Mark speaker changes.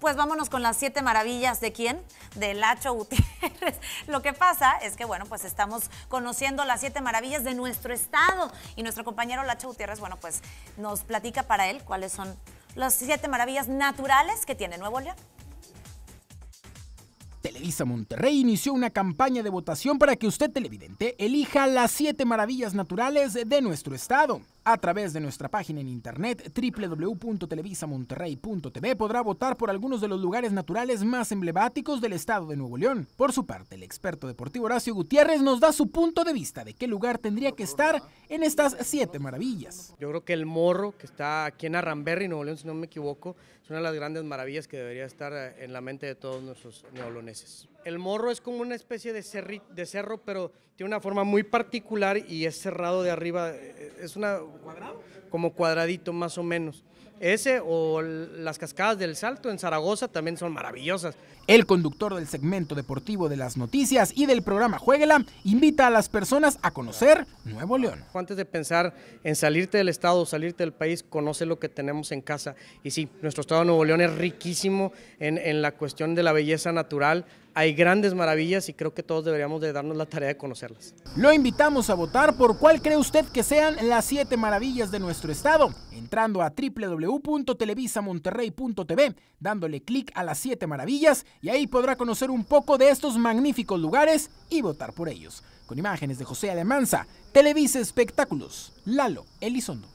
Speaker 1: pues vámonos con las siete maravillas de quién? De Lacho Gutiérrez. Lo que pasa es que, bueno, pues estamos conociendo las siete maravillas de nuestro estado y nuestro compañero Lacho Gutiérrez, bueno, pues nos platica para él cuáles son las siete maravillas naturales que tiene Nuevo León.
Speaker 2: Televisa Monterrey inició una campaña de votación para que usted televidente elija las siete maravillas naturales de nuestro estado. A través de nuestra página en internet www.televisamonterrey.tv podrá votar por algunos de los lugares naturales más emblemáticos del estado de Nuevo León. Por su parte, el experto deportivo Horacio Gutiérrez nos da su punto de vista de qué lugar tendría que estar en estas siete maravillas.
Speaker 3: Yo creo que el Morro, que está aquí en Arramberri, Nuevo León, si no me equivoco, es una de las grandes maravillas que debería estar eh, en la mente de todos nuestros neoloneses. El Morro es como una especie de, de cerro, pero tiene una forma muy particular y es cerrado de arriba. Eh, es una cuadrado? Como cuadradito, más o menos. Ese o las cascadas del Salto en
Speaker 2: Zaragoza también son maravillosas. El conductor del segmento deportivo de las noticias y del programa Jueguela invita a las personas a conocer Nuevo León. Antes de pensar en salirte
Speaker 3: del estado, salirte del país, conoce lo que tenemos en casa. Y sí, nuestro estado de Nuevo León es riquísimo en, la cuestión de la belleza natural, hay grandes maravillas y creo que todos deberíamos de darnos la tarea de conocerlas.
Speaker 2: Lo invitamos a votar por cuál cree usted que sean las siete maravillas de nuestro estado, entrando a www.televisamonterrey.tv, dándole clic a las siete maravillas y ahí podrá conocer un poco de estos magníficos lugares y votar por ellos. Con imágenes de José Alemanza, Televisa Espectáculos, Lalo Elizondo.